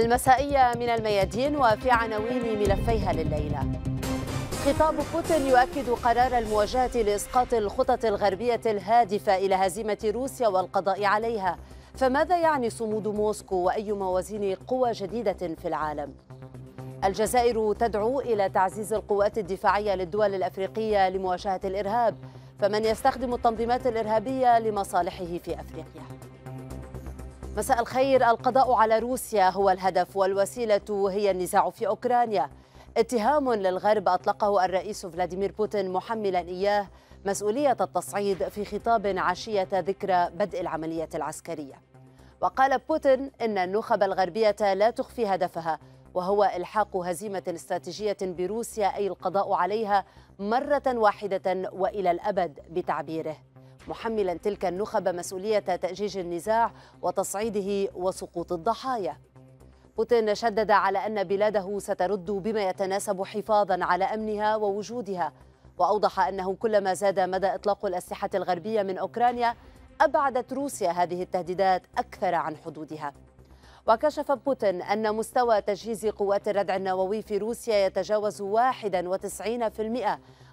المسائية من الميادين وفي عناوين ملفيها لليلة خطاب بوتين يؤكد قرار المواجهة لإسقاط الخطط الغربية الهادفة إلى هزيمة روسيا والقضاء عليها فماذا يعني صمود موسكو وأي موازين قوى جديدة في العالم؟ الجزائر تدعو إلى تعزيز القوات الدفاعية للدول الأفريقية لمواجهة الإرهاب فمن يستخدم التنظيمات الإرهابية لمصالحه في أفريقيا مساء الخير القضاء على روسيا هو الهدف والوسيله هي النزاع في اوكرانيا اتهام للغرب اطلقه الرئيس فلاديمير بوتين محملا اياه مسؤوليه التصعيد في خطاب عشيه ذكرى بدء العمليه العسكريه وقال بوتين ان النخب الغربيه لا تخفي هدفها وهو الحاق هزيمه استراتيجيه بروسيا اي القضاء عليها مره واحده والى الابد بتعبيره محملا تلك النخب مسؤولية تأجيج النزاع وتصعيده وسقوط الضحايا بوتين شدد على أن بلاده سترد بما يتناسب حفاظا على أمنها ووجودها وأوضح أنه كلما زاد مدى إطلاق الأسلحة الغربية من أوكرانيا أبعدت روسيا هذه التهديدات أكثر عن حدودها وكشف بوتين أن مستوى تجهيز قوات الردع النووي في روسيا يتجاوز 91%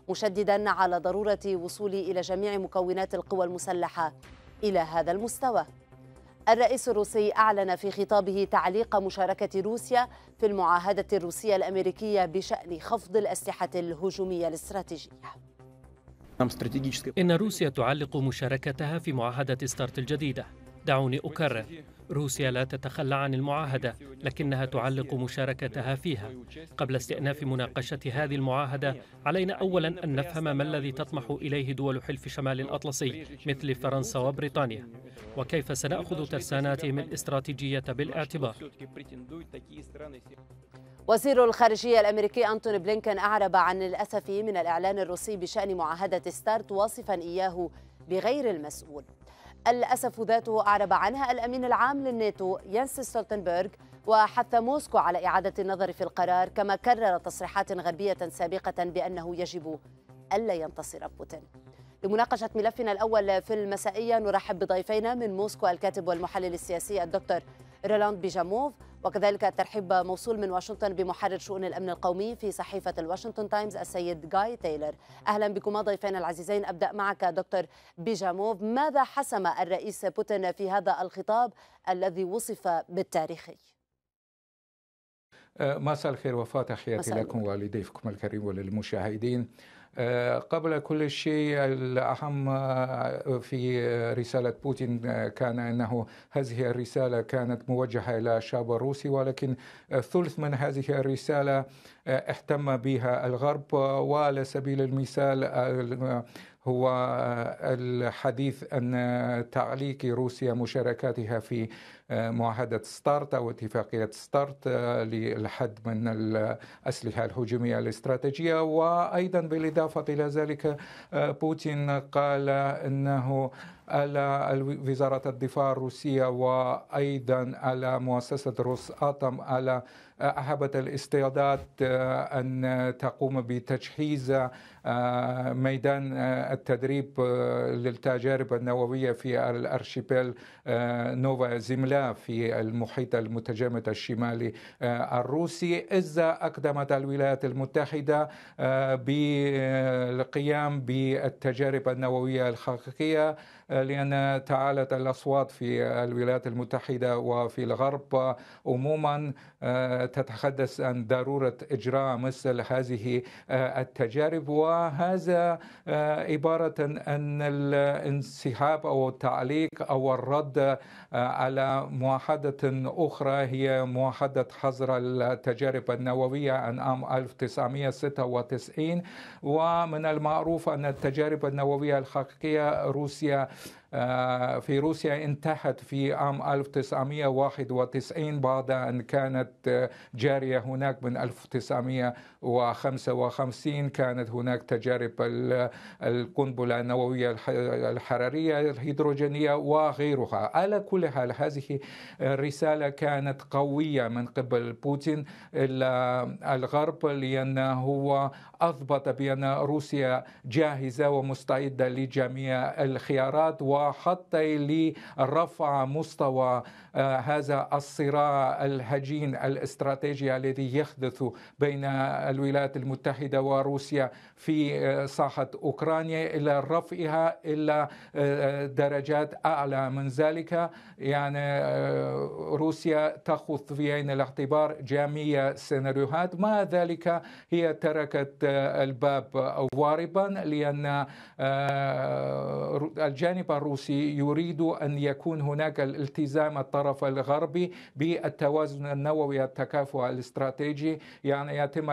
مشددا على ضروره وصول الى جميع مكونات القوى المسلحه الى هذا المستوى الرئيس الروسي أعلن في خطابه تعليق مشاركة روسيا في المعاهدة الروسية الأمريكية بشأن خفض الأسلحة الهجومية الاستراتيجية إن روسيا تعلق مشاركتها في معاهدة ستارت الجديدة دعوني أكرر روسيا لا تتخلى عن المعاهدة لكنها تعلق مشاركتها فيها قبل استئناف مناقشة هذه المعاهدة علينا أولا أن نفهم ما الذي تطمح إليه دول حلف شمال الأطلسي مثل فرنسا وبريطانيا وكيف سنأخذ ترساناتهم الاستراتيجية بالاعتبار وزير الخارجية الأمريكي أنتوني بلينكن أعرب عن الأسف من الإعلان الروسي بشأن معاهدة ستارت واصفا إياه بغير المسؤول الأسف ذاته أعرب عنها الأمين العام للناتو ينس ستولتنبرغ وحث موسكو على إعادة النظر في القرار كما كرر تصريحات غربية سابقة بأنه يجب ألا ينتصر بوتين لمناقشة ملفنا الأول في المسائية نرحب بضيفينا من موسكو الكاتب والمحلل السياسي الدكتور ريلاند بيجاموف وكذلك الترحيب موصول من واشنطن بمحرر شؤون الامن القومي في صحيفه الواشنطن تايمز السيد جاي تايلر اهلا بكما ضيفين العزيزين ابدا معك دكتور بيجاموف ماذا حسم الرئيس بوتين في هذا الخطاب الذي وصف بالتاريخي أه، مساء الخير وفاة تحياتي لكم ولضيفكم الكريم وللمشاهدين آه، قبل كل شيء الأهم آه، في رسالة بوتين آه، كان أنه هذه الرسالة كانت موجهة إلى الشعب الروسي ولكن ثلث من هذه الرسالة اهتم بها الغرب وعلى سبيل المثال هو الحديث أن تعليق روسيا مشاركاتها في آه، معاهدة ستارت أو اتفاقية ستارت آه، للحد من الأسلحة الهجومية الاستراتيجية وأيضا بالإضافة إلى ذلك آه، بوتين قال أنه على وزارة الدفاع الروسية وأيضا على مؤسسة روس آتم على آه، أحبة الاستعداد آه، أن تقوم بتجهيز آه، ميدان التدريب للتجارب النووية في الأرشيبيل نوفا زملا في المحيط المتجمد الشمالي الروسي إذا أقدمت الولايات المتحدة بالقيام بالتجارب النووية الحقيقية آه، لأن تعالت الأصوات في الولايات المتحدة وفي الغرب آه، عموما آه، تتحدث عن ضروره اجراء مثل هذه آه، التجارب وهذا آه، عباره عن الانسحاب او التعليق او الرد على معاهده اخرى هي معاهده حظر التجارب النوويه عن عام 1996 ومن المعروف ان التجارب النوويه الحقيقيه روسيا آه، في روسيا انتهت في عام 1991 بعد أن كانت آه، جارية هناك من 1955 كانت هناك تجارب القنبلة النووية الحرارية الهيدروجينية وغيرها على كل حال هذه الرسالة كانت قوية من قبل بوتين إلى الغرب لأنه هو أثبت بأن روسيا جاهزة ومستعدة لجميع الخيارات وحتى لرفع مستوى آه، هذا الصراع الهجين الاستراتيجي الذي يحدث بين الولايات المتحدة وروسيا في آه، ساحة أوكرانيا إلى رفعها إلى آه، درجات أعلى من ذلك يعني روسيا تأخذ في عين الاعتبار جميع السيناريوهات مع ذلك هي تركت الباب واربا لأن آه، الجانب الروسي يريد أن يكون هناك الالتزام الطرف الغربي بالتوازن النووي التكافؤ الاستراتيجي يعني يتم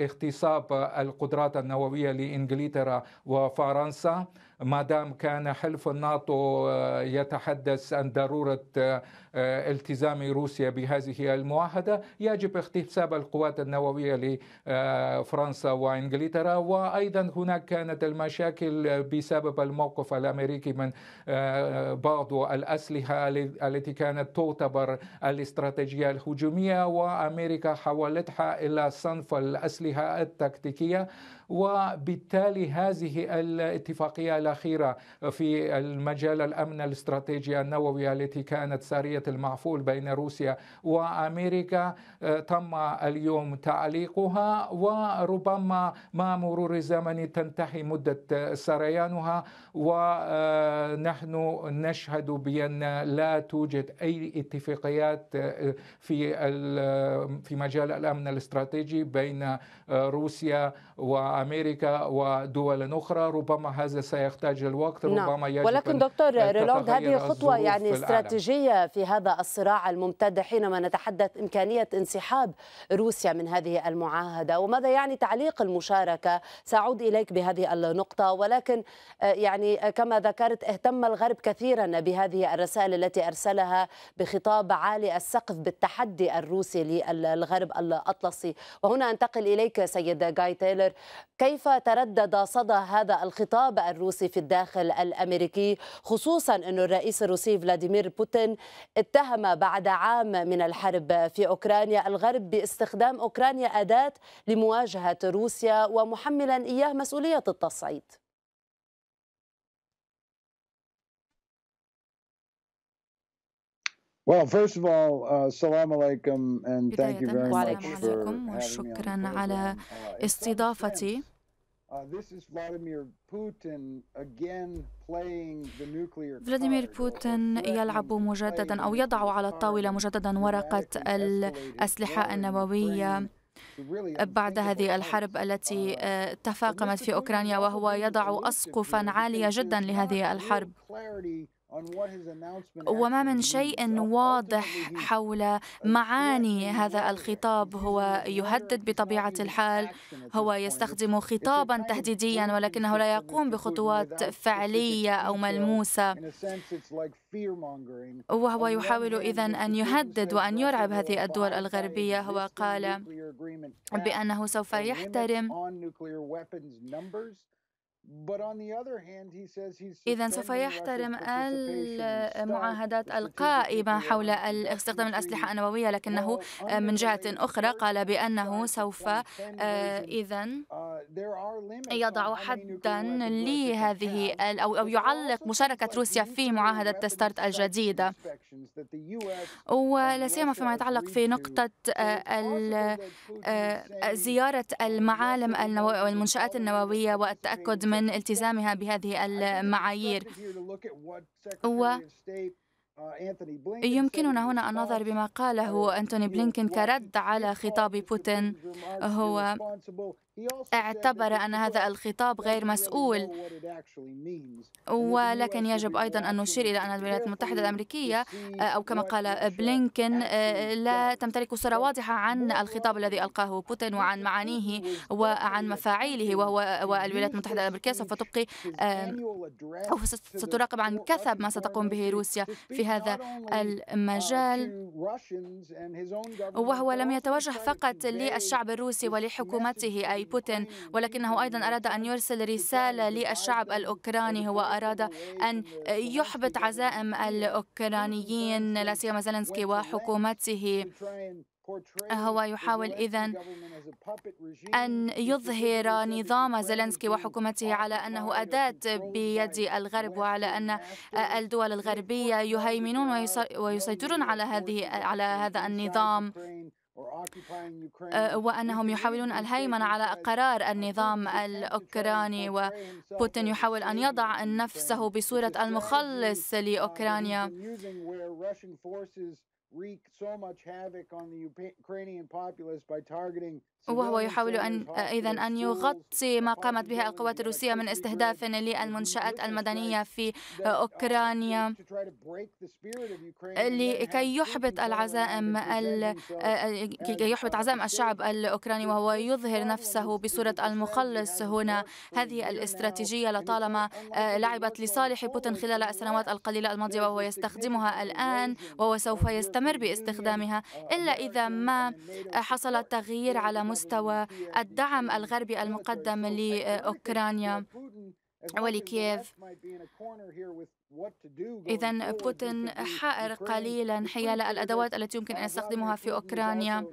اغتصاب القدرات النووية لإنجلترا وفرنسا ما دام كان حلف الناتو آه، يتحدث عن ضروره آه، آه، التزام روسيا بهذه المعاهدة يجب اكتساب القوات النووية لفرنسا آه، وإنجلترا وأيضا هناك كانت المشاكل بسبب الموقف الأمريكي من آه، بعض الأسلحة التي كانت تعتبر الاستراتيجية الهجومية وأمريكا حولتها إلى صنف الأسلحة التكتيكية وبالتالي هذه الاتفاقية الأخيرة في المجال الأمن الاستراتيجي النووي التي كانت سارية المعفول بين روسيا وامريكا آه، تم اليوم تعليقها وربما مع مرور الزمن تنتهي مده آه، سريانها ونحن آه، نشهد بان لا توجد اي اتفاقيات في في مجال الامن الاستراتيجي بين روسيا وامريكا ودول اخرى ربما هذا سيحتاج الوقت نعم. ربما يجب ولكن دكتور ريلونغ هذه خطوه يعني استراتيجيه العالم. في هذا الصراع الممتد حينما نتحدث امكانيه انسحاب روسيا من هذه المعاهده وماذا يعني تعليق المشاركه ساعود اليك بهذه النقطه ولكن آه، يعني آه، كما ذكرت اهتم الغرب كثيرا بهذه الرسائل التي ارسلها بخطاب عالي السقف بالتحدي الروسي للغرب الاطلسي وهنا انتقل اليك سيد جاي تايلر مصر كيف تردد صدى هذا الخطاب الروسي في الداخل الامريكي خصوصا أن الرئيس الروسي فلاديمير بوتين اتهم بعد عام من الحرب في اوكرانيا الغرب باستخدام اوكرانيا اداه لمواجهه روسيا ومحملا اياه مسؤوليه التصعيد Well, first of all, uh, salam alaikum and thank you very much for وشكرا على uh, استضافتي. فلاديمير بوتين يلعب مجددا او يضع على الطاوله مجددا ورقه الاسلحه النوويه بعد هذه الحرب التي uh, آه، تفاقمت في اوكرانيا وهو يضع اسقفا عاليه جدا لهذه الحرب وما من شيء واضح حول معاني هذا الخطاب هو يهدد بطبيعة الحال هو يستخدم خطابا تهديديا ولكنه لا يقوم بخطوات فعلية أو ملموسة وهو يحاول إذا أن يهدد وأن يرعب هذه الدول الغربية هو قال بأنه سوف يحترم إذا سوف يحترم المعاهدات القائمة حول استخدام الأسلحة النووية لكنه من جهة أخرى قال بأنه سوف آه، إذا uh, يضع حدا لهذه أو يعلق مشاركة روسيا في معاهدة ستارت الجديدة ولا سيما فيما يتعلق في نقطة آه، آه، زيارة المعالم النووية والمنشآت النووية والتأكد من من التزامها بهذه المعايير و يمكننا هنا النظر بما قاله أنتوني بلينكين كرد على خطاب بوتين هو اعتبر أن هذا الخطاب غير مسؤول ولكن يجب أيضا أن نشير إلى أن الولايات المتحدة الأمريكية آه، أو كما قال بلينكن آه، لا تمتلك صورة واضحة عن الخطاب الذي ألقاه بوتين وعن معانيه وعن مفاعيله وهو والولايات المتحدة الأمريكية سوف تبقي آه، أو ستراقب عن كثب ما ستقوم به روسيا في هذا uh, المجال وهو لم يتوجه فقط للشعب الروسي ولحكومته أي بوتين ولكنه أيضا أراد أن يرسل رسالة للشعب الأوكراني هو أراد أن يحبط عزائم الأوكرانيين لا سيما زيلنسكي وحكومته هو يحاول إذا أن يظهر نظام زيلنسكي وحكومته على أنه أداة بيد الغرب وعلى أن الدول الغربية يهيمنون ويسيطرون على هذه على هذا النظام أه، وأنهم يحاولون الهيمنة على قرار النظام الأوكراني وبوتين يحاول أن يضع نفسه بصورة المخلص uh, لأوكرانيا wreak so much havoc on the Ukrainian populace by targeting وهو يحاول أن إذا أن يغطي ما قامت به القوات الروسية من استهداف للمنشآت المدنية في أوكرانيا لكي يحبط العزائم لكي يحبط عزائم الشعب الأوكراني وهو يظهر نفسه بصورة المخلص هنا هذه الاستراتيجية لطالما آه، لعبت لصالح بوتين خلال السنوات القليلة الماضية وهو يستخدمها الآن وهو سوف يستمر باستخدامها إلا إذا ما حصل تغيير على مستوى مستوى الدعم الغربي المقدم لأوكرانيا ولكييف إذا بوتين حائر قليلا حيال الأدوات التي يمكن أن يستخدمها في أوكرانيا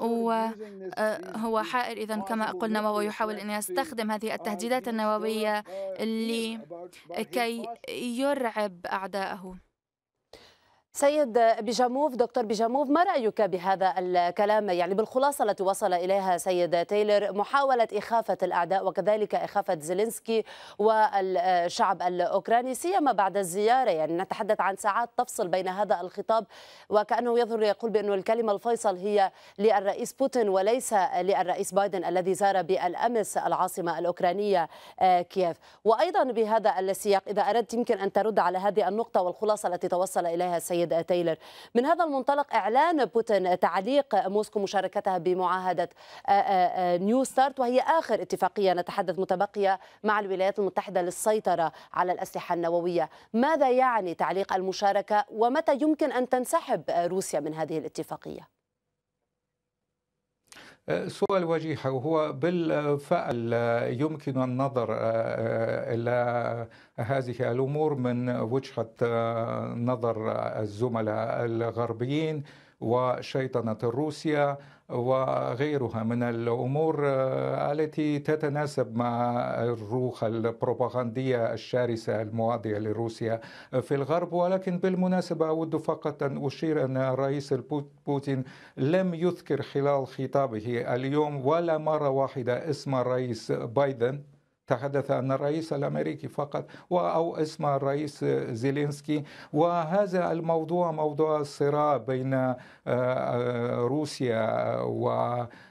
وهو حائر إذا كما قلنا وهو يحاول أن يستخدم هذه التهديدات النووية لكي يرعب أعدائه سيد بيجاموف دكتور بيجاموف ما رأيك بهذا الكلام يعني بالخلاصة التي وصل إليها سيد تايلر محاولة إخافة الأعداء وكذلك إخافة زيلينسكي والشعب الأوكراني سيما بعد الزيارة يعني نتحدث عن ساعات تفصل بين هذا الخطاب وكأنه يظهر يقول بأن الكلمة الفيصل هي للرئيس بوتين وليس للرئيس بايدن الذي زار بالأمس العاصمة الأوكرانية آه، كييف وأيضا بهذا السياق إذا أردت يمكن أن ترد على هذه النقطة والخلاصة التي توصل إليها السيد السيد تايلر من هذا المنطلق إعلان بوتين تعليق موسكو مشاركتها بمعاهدة آه، آه، آه، نيو ستارت وهي آخر اتفاقية نتحدث متبقية مع الولايات المتحدة للسيطرة على الأسلحة النووية ماذا يعني تعليق المشاركة ومتى يمكن أن تنسحب روسيا من هذه الاتفاقية؟ سؤال وجيح هو بالفعل يمكن النظر آه، آه، إلى هذه الأمور من وجهة آه، نظر الزملاء الغربيين وشيطنة روسيا وغيرها من الامور آه، التي تتناسب مع الروح البروباغنديه الشرسه المواضيه لروسيا في الغرب ولكن بالمناسبه اود فقط ان اشير ان الرئيس بوتين لم يذكر خلال خطابه اليوم ولا مره واحده اسم الرئيس بايدن تحدث عن الرئيس الامريكي فقط او اسم الرئيس زيلينسكي وهذا الموضوع موضوع الصراع بين آه، آه، روسيا و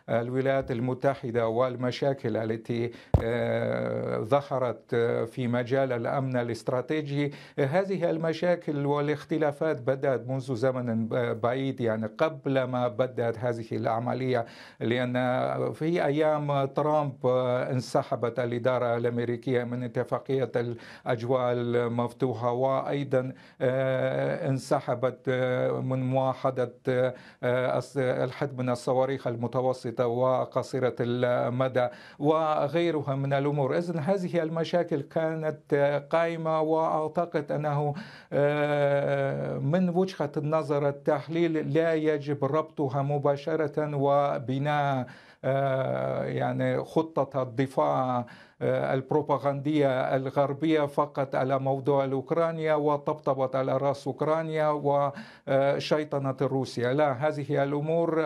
الولايات المتحدة والمشاكل التي آه، ظهرت آه، في مجال الأمن الاستراتيجي هذه المشاكل والاختلافات بدأت منذ زمن بعيد يعني قبل ما بدأت هذه العملية لأن في أيام ترامب آه، انسحبت الإدارة الأمريكية من اتفاقية الأجواء المفتوحة وأيضا انسحبت من معاهدة الحد من الصواريخ المتوسطة وقصيرة المدى وغيرها من الأمور إذن هذه المشاكل كانت قائمة وأعتقد أنه آه، من وجهة النظر التحليل لا يجب ربطها مباشرة وبناء آه، يعني خطة الدفاع آه، البروباغندية الغربية فقط على موضوع الأوكرانيا وطبطبت على رأس أوكرانيا وشيطنة آه، روسيا لا هذه الأمور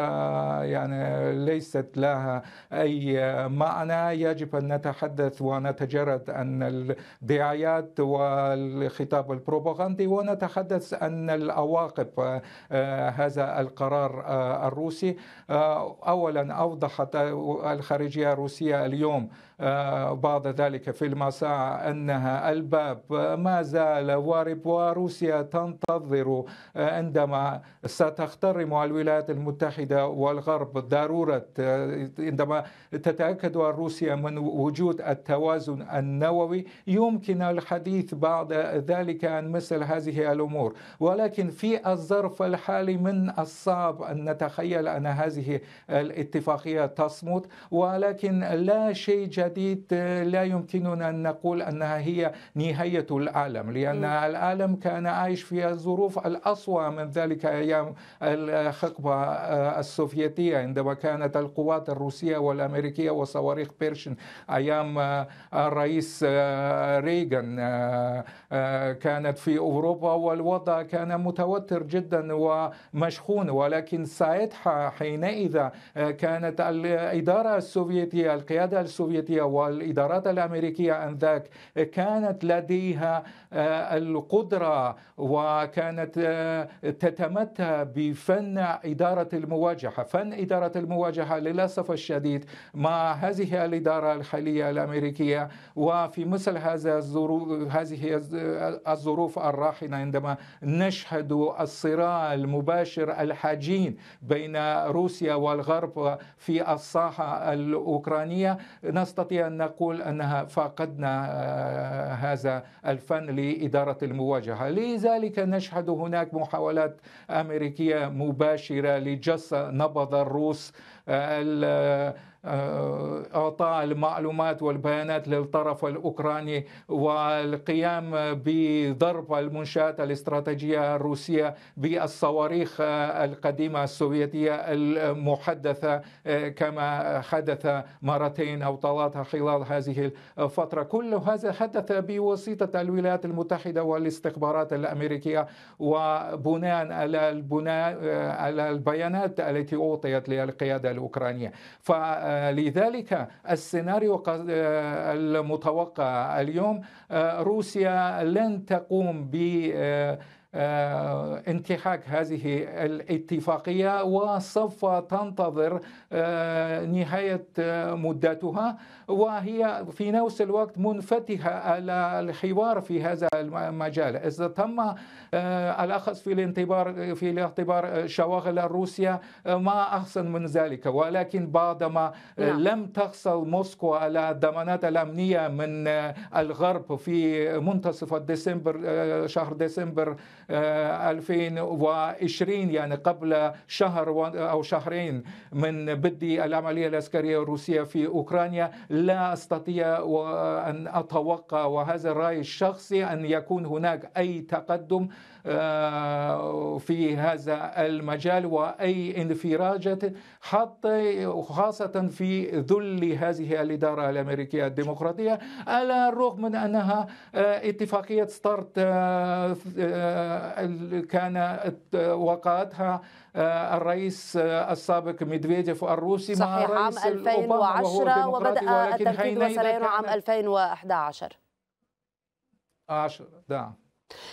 يعني ليست لها أي معنى يجب أن نتحدث ونتجرد عن الدعايات والخطاب البروباغندي ونتحدث عن العواقب هذا القرار الروسي أولا أوضحت حتى الخارجية الروسية اليوم آه، بعد ذلك في المساء أنها الباب ما زال وارب وروسيا تنتظر آه، عندما ستخترم الولايات المتحدة والغرب ضرورة آه، عندما تتأكد روسيا من وجود التوازن النووي يمكن الحديث بعد ذلك عن مثل هذه الأمور ولكن في الظرف الحالي من الصعب أن نتخيل أن هذه الاتفاقية تصمت ولكن لا شيء جديد الجديد آه، لا يمكننا أن نقول أنها هي نهاية العالم لأن العالم كان عايش في الظروف الأسوأ من ذلك أيام الحقبة آه، السوفيتية عندما كانت القوات الروسية والأمريكية وصواريخ بيرشن أيام آه، الرئيس ريغان كانت في أوروبا والوضع كان متوتر جدا ومشحون ولكن ساعتها حينئذ كانت الإدارة السوفيتية القيادة السوفيتية الأمريكية والإدارات الأمريكية أنذاك كانت لديها آه، القدرة وكانت آه، تتمتع بفن إدارة المواجهة فن إدارة المواجهة للأسف الشديد مع هذه الإدارة الحالية الأمريكية وفي مثل هذا الظروف هذه الظروف الراهنة عندما نشهد الصراع المباشر الحجين بين روسيا والغرب في الساحة الأوكرانية نستطيع نستطيع أن نقول أنها فقدنا آه، هذا الفن لإدارة المواجهة لذلك نشهد هناك محاولات أمريكية مباشرة لجس نبض الروس آه، آه، اعطاء المعلومات والبيانات للطرف الاوكراني والقيام بضرب المنشات الاستراتيجيه الروسيه بالصواريخ آه، القديمه السوفيتيه المحدثه آه، كما حدث مرتين او ثلاثه خلال هذه الفتره، كل هذا حدث بواسطه الولايات المتحده والاستخبارات الامريكيه وبناء على البناء على البيانات التي اعطيت للقياده الاوكرانيه. ف لذلك السيناريو آه، المتوقع اليوم آه، روسيا لن تقوم ب آه، آه، انتهاك هذه الاتفاقية وسوف تنتظر آه، نهاية آه، مدتها وهي في نفس الوقت منفتحة على الحوار في هذا المجال إذا تم الأخذ في الاعتبار في الاعتبار شواغل روسيا ما أحسن من ذلك ولكن بعدما نعم. لم تحصل موسكو على الضمانات الأمنية من الغرب في منتصف ديسمبر شهر ديسمبر 2020 آه، يعني قبل شهر أو شهرين من بدء العملية العسكرية الروسية في أوكرانيا لا أستطيع أن أتوقع وهذا الرأي الشخصي أن يكون هناك أي تقدم آه، في هذا المجال واي انفراجات حتى وخاصه في ذل هذه الاداره الامريكيه الديمقراطيه على الرغم من انها آه، اتفاقيه ستارت آه، كان وقعتها الرئيس السابق ميدفيديف الروسي صحيح مع رئيس عام 2010 وبدا التنفيذ وسرير عام 2011 10 نعم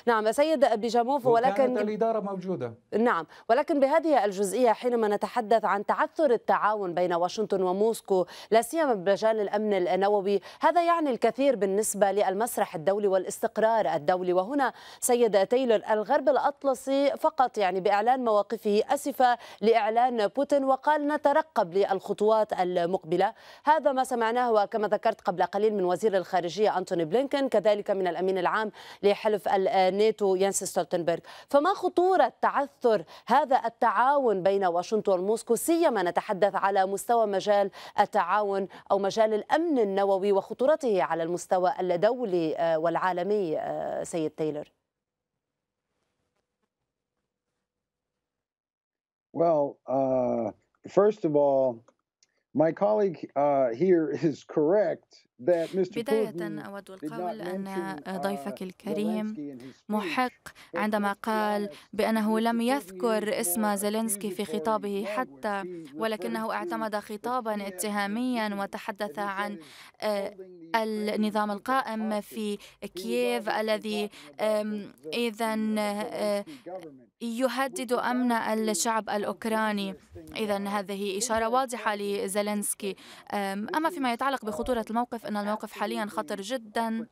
نعم سيد بيجاموف ولكن كانت الإدارة موجودة نعم ولكن بهذه الجزئية حينما نتحدث عن تعثر التعاون بين واشنطن وموسكو لا سيما بمجال الأمن النووي هذا يعني الكثير بالنسبة للمسرح الدولي والاستقرار الدولي وهنا سيد تايلور الغرب الأطلسي فقط يعني بإعلان مواقفه أسف لإعلان بوتين وقال نترقب للخطوات المقبلة هذا ما سمعناه وكما ذكرت قبل قليل من وزير الخارجية أنتوني بلينكن كذلك من الأمين العام لحلف الناتو يانس ستولتنبرغ فما خطورة تعثر هذا التعاون بين واشنطن وموسكو سيما نتحدث على مستوى مجال التعاون أو مجال الأمن النووي وخطورته على المستوى الدولي آه، والعالمي آه، سيد تايلر Well, uh, first of all, my colleague uh, here is correct بداية أود القول أن uh, ضيفك الكريم محق عندما قال بأنه لم يذكر اسم زيلينسكي في خطابه حتى ولكنه اعتمد خطابا اتهاميا وتحدث عن آه، النظام القائم في كييف الذي إذا آه، يهدد أمن الشعب الأوكراني إذا هذه إشارة واضحة لزيلينسكي أما فيما يتعلق بخطورة الموقف أن الموقف حاليا خطر جدا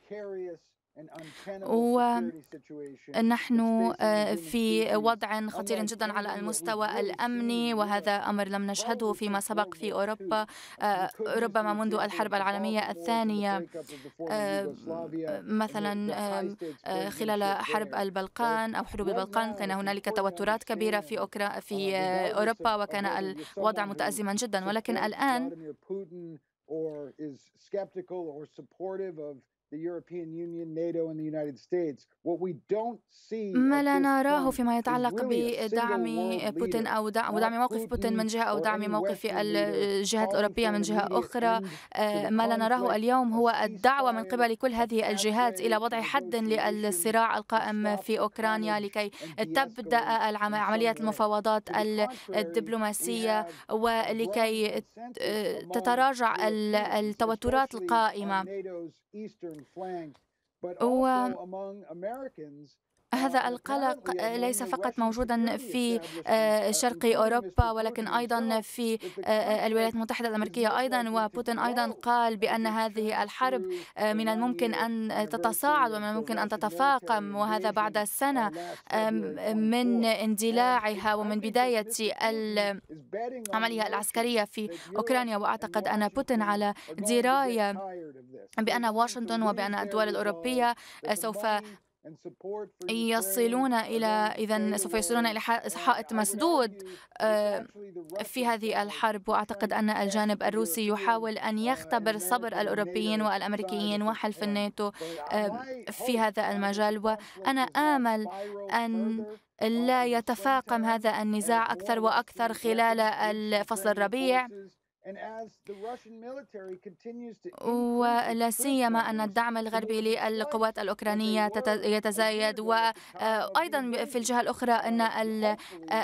ونحن آه، في وضع خطير جدا على المستوى الامني وهذا امر لم نشهده فيما سبق في اوروبا آه، ربما منذ الحرب العالميه الثانيه آه، مثلا خلال حرب البلقان او حروب البلقان كان هنالك توترات كبيره في في اوروبا وكان الوضع متازما جدا ولكن الان or is skeptical or supportive of the European Union, NATO, and the United States. What we don't see ما لا نراه فيما يتعلق بدعم بوتين أو دعم ودعم موقف بوتين من جهة أو دعم موقف الجهات الأوروبية من جهة أخرى آه، ما لا نراه اليوم هو الدعوة من قبل كل هذه الجهات إلى وضع حد للصراع القائم في أوكرانيا لكي تبدأ عمليات المفاوضات الدبلوماسية ولكي تتراجع التوترات القائمة eastern flank, but oh, also oh, um, among Americans هذا القلق ليس فقط موجودا في آه، شرق أوروبا ولكن أيضا في آه، الولايات المتحدة الأمريكية أيضا وبوتين أيضا قال بأن هذه الحرب آه، من الممكن أن تتصاعد ومن الممكن أن تتفاقم وهذا بعد سنة من اندلاعها ومن بداية العملية العسكرية في أوكرانيا وأعتقد أن بوتين على دراية بأن واشنطن وبأن الدول الأوروبية سوف يصلون إلى إذا سوف يصلون إلى حائط مسدود آه، في هذه الحرب وأعتقد أن الجانب الروسي يحاول أن يختبر صبر الأوروبيين والأمريكيين وحلف الناتو آه، في هذا المجال وأنا آمل أن لا يتفاقم هذا النزاع أكثر وأكثر خلال فصل الربيع ولا سيما ان الدعم الغربي للقوات الاوكرانيه يتزايد وايضا آه، في الجهه الاخرى ان آه،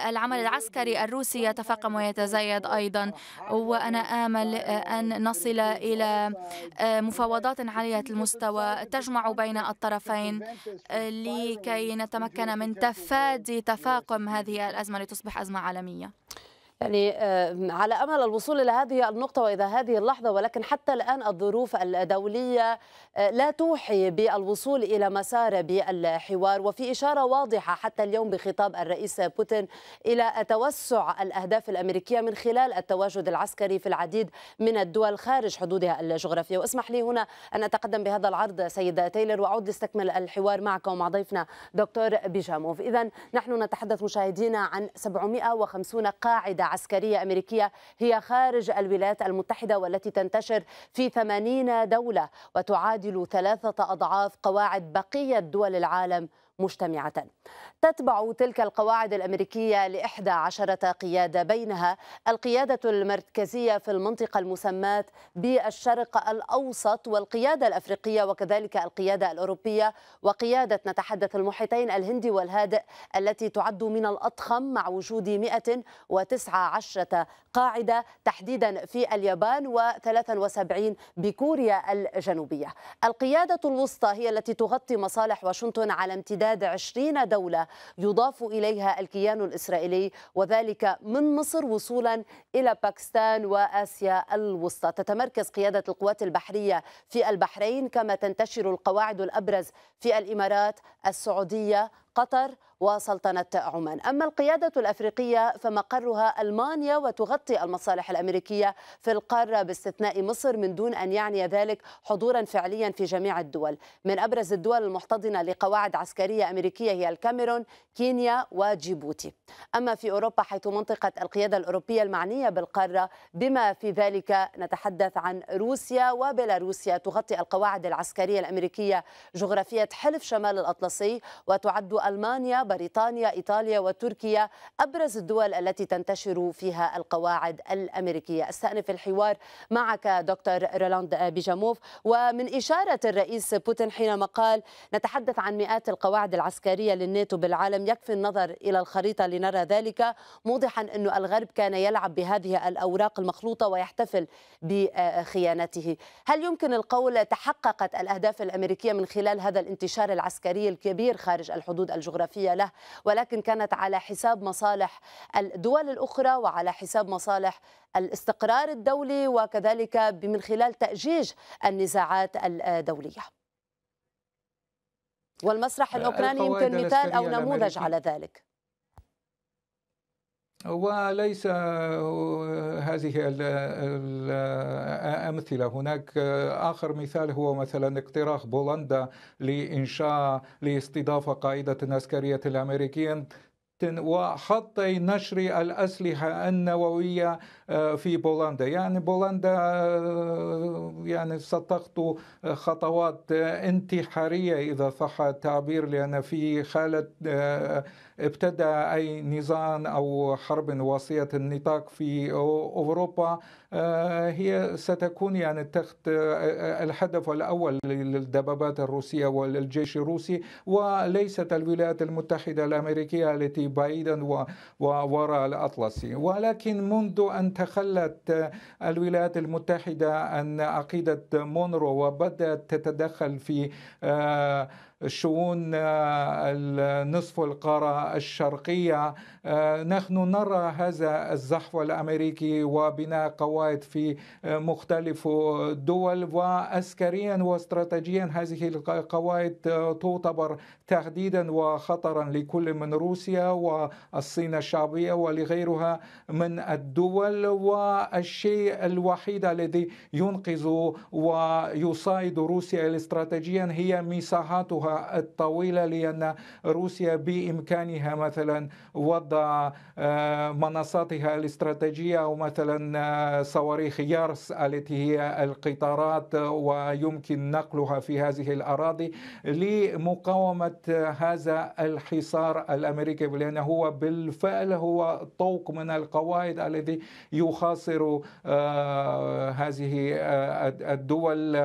العمل العسكري الروسي يتفاقم ويتزايد ايضا وانا امل ان نصل الى آه، مفاوضات عاليه المستوى تجمع بين الطرفين لكي نتمكن من تفادي تفاقم هذه الازمه لتصبح ازمه عالميه يعني آه، على امل الوصول الى هذه النقطه والى هذه اللحظه ولكن حتى الان الظروف الدوليه آه، لا توحي بالوصول الى مسار بالحوار وفي اشاره واضحه حتى اليوم بخطاب الرئيس بوتين الى توسع الاهداف الامريكيه من خلال التواجد العسكري في العديد من الدول خارج حدودها الجغرافيه واسمح لي هنا ان اتقدم بهذا العرض سيده تايلر واعود لاستكمل الحوار معك ومع ضيفنا دكتور بيجاموف اذا نحن نتحدث مشاهدينا عن 750 قاعده عسكرية أمريكية هي خارج الولايات المتحدة والتي تنتشر في 80 دولة وتعادل ثلاثة أضعاف قواعد بقية دول العالم مجتمعة تتبع تلك القواعد الأمريكية لإحدى عشرة قيادة بينها القيادة المركزية في المنطقة المسماة بالشرق الأوسط والقيادة الأفريقية وكذلك القيادة الأوروبية وقيادة نتحدث المحيطين الهندي والهادئ التي تعد من الأضخم مع وجود 119 قاعدة تحديدا في اليابان و73 بكوريا الجنوبية القيادة الوسطى هي التي تغطي مصالح واشنطن على امتداد امتداد 20 دولة يضاف إليها الكيان الإسرائيلي وذلك من مصر وصولا إلى باكستان وآسيا الوسطى تتمركز قيادة القوات البحرية في البحرين كما تنتشر القواعد الأبرز في الإمارات السعودية قطر وسلطنة عمان أما القيادة الأفريقية فمقرها ألمانيا وتغطي المصالح الأمريكية في القارة باستثناء مصر من دون أن يعني ذلك حضورا فعليا في جميع الدول من أبرز الدول المحتضنة لقواعد عسكرية أمريكية هي الكاميرون كينيا وجيبوتي أما في أوروبا حيث منطقة القيادة الأوروبية المعنية بالقارة بما في ذلك نتحدث عن روسيا وبيلاروسيا تغطي القواعد العسكرية الأمريكية جغرافية حلف شمال الأطلسي وتعد ألمانيا بريطانيا إيطاليا وتركيا أبرز الدول التي تنتشر فيها القواعد الأمريكية استأنف الحوار معك دكتور رولاند بيجاموف ومن إشارة الرئيس بوتين حينما قال نتحدث عن مئات القواعد العسكرية للناتو بالعالم يكفي النظر إلى الخريطة لنرى ذلك موضحا أن الغرب كان يلعب بهذه الأوراق المخلوطة ويحتفل بخيانته هل يمكن القول تحققت الأهداف الأمريكية من خلال هذا الانتشار العسكري الكبير خارج الحدود الجغرافية له ولكن كانت على حساب مصالح الدول الأخرى وعلى حساب مصالح الاستقرار الدولي وكذلك من خلال تأجيج النزاعات الدولية والمسرح الأوكراني يمكن مثال أو نموذج على ذلك وليس آه، هذه الأمثلة آه، هناك آه، آخر مثال هو مثلا اقتراح بولندا لإنشاء لاستضافة قاعدة عسكرية الأمريكيين وحط نشر الأسلحة النووية في بولندا يعني بولندا يعني ستخطو خطوات انتحارية إذا صح التعبير لأن في حالة ابتدى أي نظام أو حرب واسعة النطاق في أوروبا آه، هي ستكون يعني تخت آه، آه، الهدف الأول للدبابات الروسية وللجيش الروسي وليست الولايات المتحدة الأمريكية التي بعيدا وراء الأطلسي ولكن منذ أن تخلت الولايات المتحدة عن عقيدة مونرو وبدأت تتدخل في شؤون آه، نصف القارة الشرقية آه، نحن نرى هذا الزحف الأمريكي وبناء قواعد في آه، مختلف الدول وعسكريا واستراتيجيا هذه القواعد تعتبر تهديدا وخطرا لكل من روسيا والصين الشعبية ولغيرها من الدول والشيء الوحيد الذي ينقذ ويصايد روسيا استراتيجيا هي مساحاتها الطويلة لأن روسيا بإمكانها مثلا وضع آه، منصاتها الاستراتيجية أو مثلا آه، صواريخ يارس التي هي القطارات آه، ويمكن نقلها في هذه الأراضي لمقاومة هذا الحصار الأمريكي لأنه هو بالفعل هو طوق من القواعد الذي يخاصر هذه الدول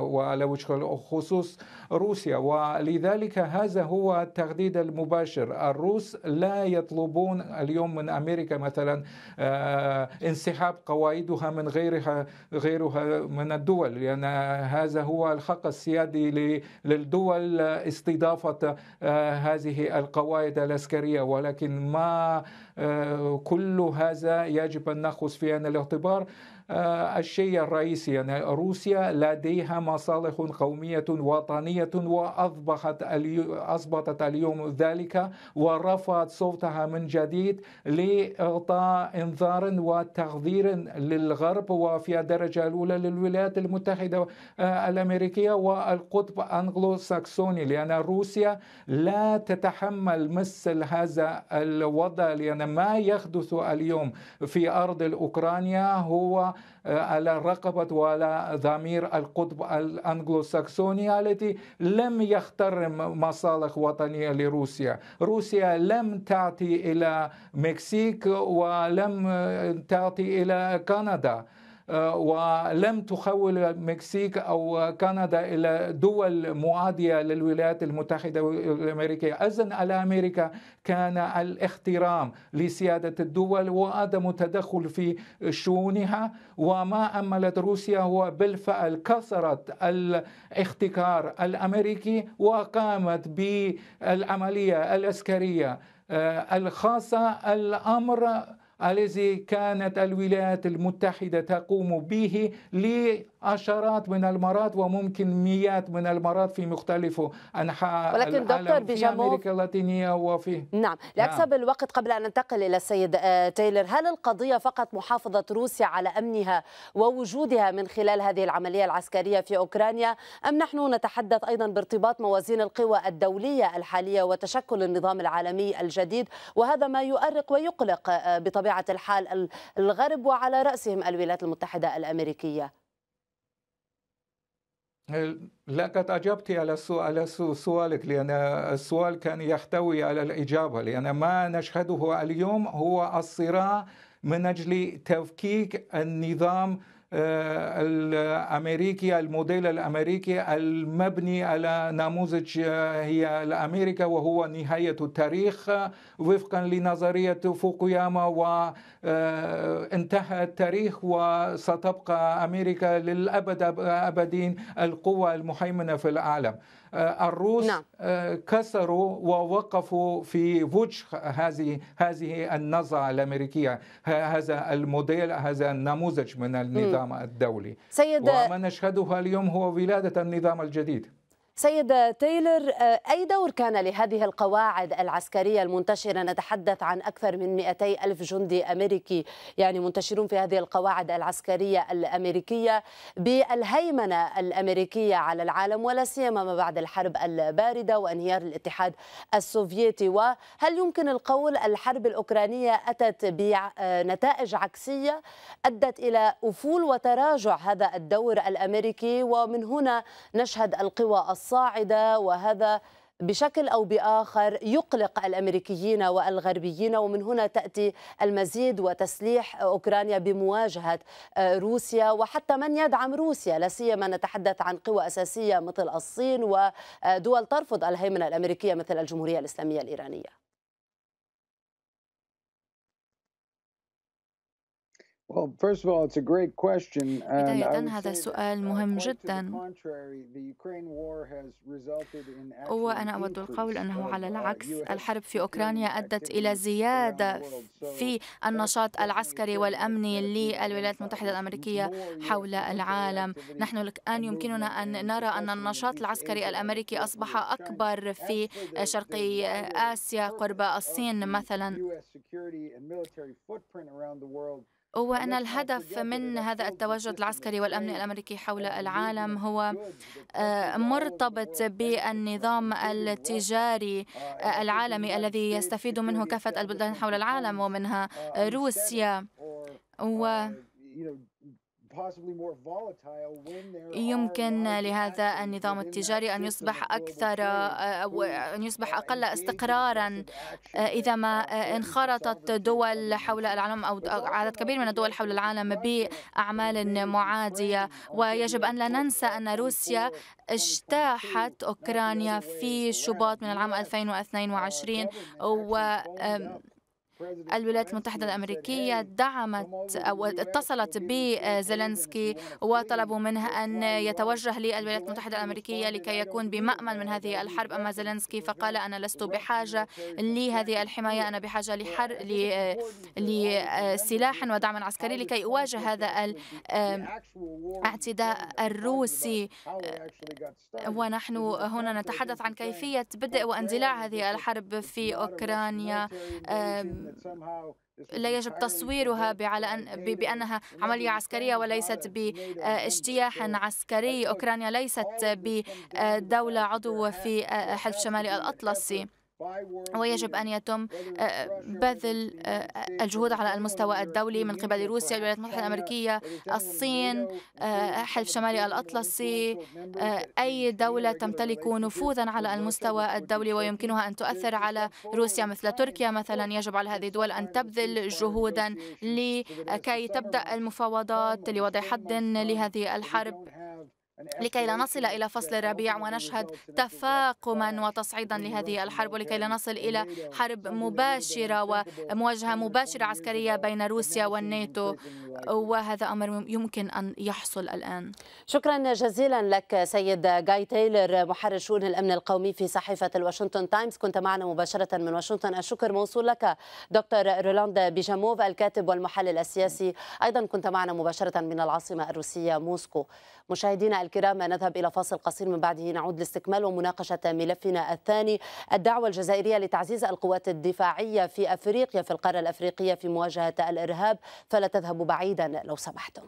وعلى وجه الخصوص روسيا و ولذلك هذا هو التغديد المباشر الروس لا يطلبون اليوم من أمريكا مثلا آه، انسحاب قواعدها من غيرها غيرها من الدول لأن يعني هذا هو الحق السيادي للدول استضافة آه، هذه القواعد العسكرية ولكن ما آه، كل هذا يجب أن نأخذ في الاعتبار آه، الشيء الرئيسي أن يعني روسيا لديها مصالح قومية وطنية وأصبحت أصبحت اليوم ذلك ورفعت صوتها من جديد لإعطاء إنذار وتحذير للغرب وفي الدرجة الأولى للولايات المتحدة آه، الأمريكية والقطب أنغلو ساكسوني لأن روسيا لا تتحمل مثل هذا الوضع لأن ما يحدث اليوم في أرض الأوكرانيا هو آه، على رقبة وعلى ضمير القطب الأنجلوساكسوني التي لم يخترم مصالح وطنية لروسيا روسيا لم تعطي إلى مكسيك ولم آه، تعطي إلى كندا آه، ولم تخول المكسيك أو كندا إلى دول معادية للولايات المتحدة الأمريكية أذن على أمريكا كان الاحترام لسيادة الدول وعدم التدخل في شؤونها وما أملت روسيا هو بالفعل كسرت الاحتكار الأمريكي وقامت بالعملية العسكرية آه، الخاصة الأمر الذي كانت الولايات المتحدة تقوم به عشرات من المرات وممكن مئات من المرات في مختلف انحاء ولكن العالم دكتور في امريكا اللاتينيه وفي نعم لاكسب نعم. الوقت قبل ان ننتقل الى السيد آه، تايلر هل القضيه فقط محافظه روسيا على امنها ووجودها من خلال هذه العمليه العسكريه في اوكرانيا ام نحن نتحدث ايضا بارتباط موازين القوى الدوليه الحاليه وتشكل النظام العالمي الجديد وهذا ما يؤرق ويقلق آه، بطبيعه الحال الغرب وعلى راسهم الولايات المتحده الامريكيه لقد أجبت على سؤال سؤالك لأن السؤال كان يحتوي على الإجابة لأن ما نشهده اليوم هو الصراع من أجل تفكيك النظام آه، الامريكي الموديل الامريكي المبني على نموذج آه، هي الامريكا وهو نهايه التاريخ وفقا لنظريه فوكوياما وانتهى آه، التاريخ وستبقى امريكا للابد ابدين القوه المهيمنه في العالم آه، الروس نعم. آه، كسروا ووقفوا في وجه هذه هذه النظرة الأمريكية هذا الموديل هذا النموذج من النظام الدولي سيد وما نشهده اليوم هو ولادة النظام الجديد سيد تايلر آه، أي دور كان لهذه القواعد العسكرية المنتشرة نتحدث عن أكثر من 200 ألف جندي أمريكي يعني منتشرون في هذه القواعد العسكرية الأمريكية بالهيمنة الأمريكية على العالم ولا سيما ما بعد الحرب الباردة وانهيار الاتحاد السوفيتي وهل يمكن القول الحرب الأوكرانية أتت بنتائج آه، عكسية أدت إلى أفول وتراجع هذا الدور الأمريكي ومن هنا نشهد القوى الصاعدة وهذا بشكل او باخر يقلق الامريكيين والغربيين ومن هنا تاتي المزيد وتسليح اوكرانيا بمواجهه آه، روسيا وحتى من يدعم روسيا لا سيما نتحدث عن قوى اساسيه مثل الصين ودول آه، ترفض الهيمنه الامريكيه مثل الجمهوريه الاسلاميه الايرانيه. بداية هذا السؤال مهم جدا وأنا أود القول أنه على uh, العكس الحرب في أوكرانيا أدت إلى زيادة في النشاط العسكري والأمني للولايات المتحدة الأمريكية حول العالم نحن الآن يمكننا أن نرى أن النشاط العسكري الأمريكي أصبح أكبر في شرق آسيا قرب الصين مثلا وأن الهدف من هذا التواجد العسكري والأمني الأمريكي حول العالم هو آه، مرتبط بالنظام التجاري آه، آه، العالمي الذي يستفيد منه كافة البلدان حول العالم ومنها روسيا و يمكن لهذا النظام التجاري أن يصبح أكثر آه، أو أن يصبح أقل استقرارا آه، إذا ما آه، انخرطت دول حول العالم أو عدد كبير من الدول حول العالم بأعمال معادية ويجب أن لا ننسى أن روسيا اجتاحت أوكرانيا في شباط من العام 2022 و الولايات المتحدة الأمريكية دعمت أو اتصلت بزيلنسكي وطلبوا منه أن يتوجه للولايات المتحدة الأمريكية لكي يكون بمأمن من هذه الحرب أما زيلنسكي فقال أنا لست بحاجة لهذه الحماية أنا بحاجة لحر... لسلاح ودعم عسكري لكي أواجه هذا الاعتداء الروسي ونحن هنا نتحدث عن كيفية بدء واندلاع هذه الحرب في أوكرانيا لا يجب تصويرها أن بأنها عملية عسكرية وليست باجتياح آه، عسكري أوكرانيا ليست بدولة آه، عضو في آه، حلف شمالي الأطلسي ويجب أن يتم آه، بذل آه، الجهود على المستوى الدولي من قبل روسيا الولايات المتحدة الأمريكية الصين آه، حلف شمالي الأطلسي أي دولة تمتلك نفوذا على المستوى الدولي ويمكنها أن تؤثر على روسيا مثل تركيا مثلا يجب على هذه الدول أن تبذل جهودا لكي تبدأ المفاوضات لوضع حد لهذه الحرب لكي لا نصل إلى فصل الربيع ونشهد تفاقما وتصعيدا لهذه الحرب ولكي لا نصل إلى حرب مباشرة ومواجهة مباشرة عسكرية بين روسيا والناتو وهذا أمر يمكن أن يحصل الآن شكرا جزيلا لك سيد جاي تايلر محرر شؤون الأمن القومي في صحيفة الواشنطن تايمز كنت معنا مباشرة من واشنطن الشكر موصول لك دكتور رولاند بيجاموف الكاتب والمحلل السياسي أيضا كنت معنا مباشرة من العاصمة الروسية موسكو مشاهدينا الكرام نذهب إلى فاصل قصير من بعده نعود لاستكمال ومناقشة ملفنا الثاني الدعوة الجزائرية لتعزيز القوات الدفاعية في أفريقيا في القارة الأفريقية في مواجهة الإرهاب فلا تذهبوا بعيدا لو سمحتم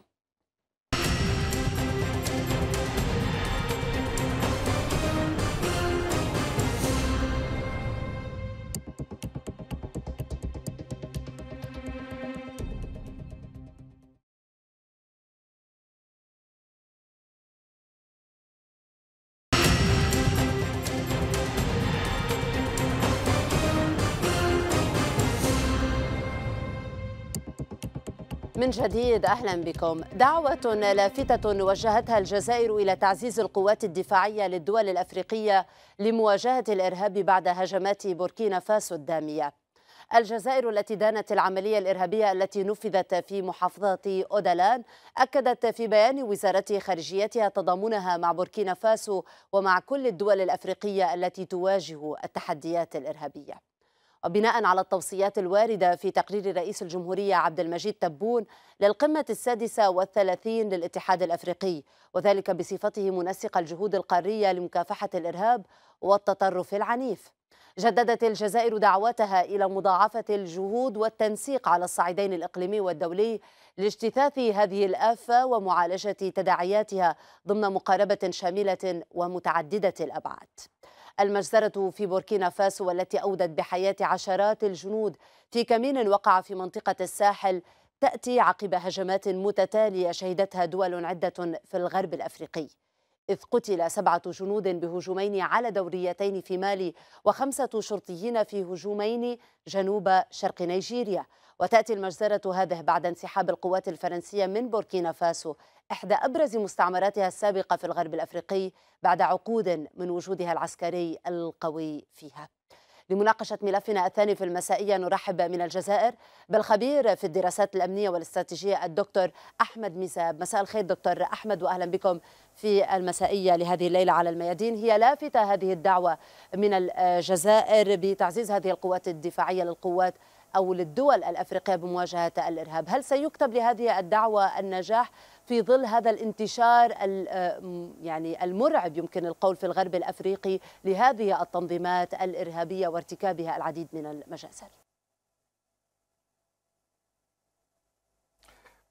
من جديد اهلا بكم. دعوة لافتة وجهتها الجزائر الى تعزيز القوات الدفاعية للدول الافريقية لمواجهة الارهاب بعد هجمات بوركينا فاسو الدامية. الجزائر التي دانت العملية الإرهابية التي نفذت في محافظة أودالان أكدت في بيان وزارة خارجيتها تضامنها مع بوركينا فاسو ومع كل الدول الأفريقية التي تواجه التحديات الإرهابية وبناء على التوصيات الواردة في تقرير رئيس الجمهورية عبد المجيد تبون للقمة السادسة والثلاثين للاتحاد الأفريقي وذلك بصفته منسق الجهود القارية لمكافحة الإرهاب والتطرف العنيف جددت الجزائر دعوتها إلى مضاعفة الجهود والتنسيق على الصعيدين الإقليمي والدولي لاجتثاث هذه الآفة ومعالجة تداعياتها ضمن مقاربة شاملة ومتعددة الأبعاد المجزرة في بوركينا فاسو والتي أودت بحياة عشرات الجنود في كمين وقع في منطقة الساحل تأتي عقب هجمات متتالية شهدتها دول عدة في الغرب الأفريقي إذ قتل سبعة جنود بهجومين على دوريتين في مالي وخمسة شرطيين في هجومين جنوب شرق نيجيريا وتأتي المجزرة هذه بعد انسحاب القوات الفرنسية من بوركينا فاسو إحدى أبرز مستعمراتها السابقة في الغرب الأفريقي بعد عقود من وجودها العسكري القوي فيها لمناقشة ملفنا الثاني في المسائية نرحب من الجزائر بالخبير في الدراسات الأمنية والاستراتيجية الدكتور أحمد ميساب مساء الخير دكتور أحمد وأهلا بكم في المسائية لهذه الليلة على الميادين هي لافتة هذه الدعوة من الجزائر بتعزيز هذه القوات الدفاعية للقوات أو للدول الأفريقية بمواجهة الإرهاب هل سيكتب لهذه الدعوة النجاح في ظل هذا الانتشار يعني المرعب يمكن القول في الغرب الأفريقي لهذه التنظيمات الإرهابية وارتكابها العديد من المجازر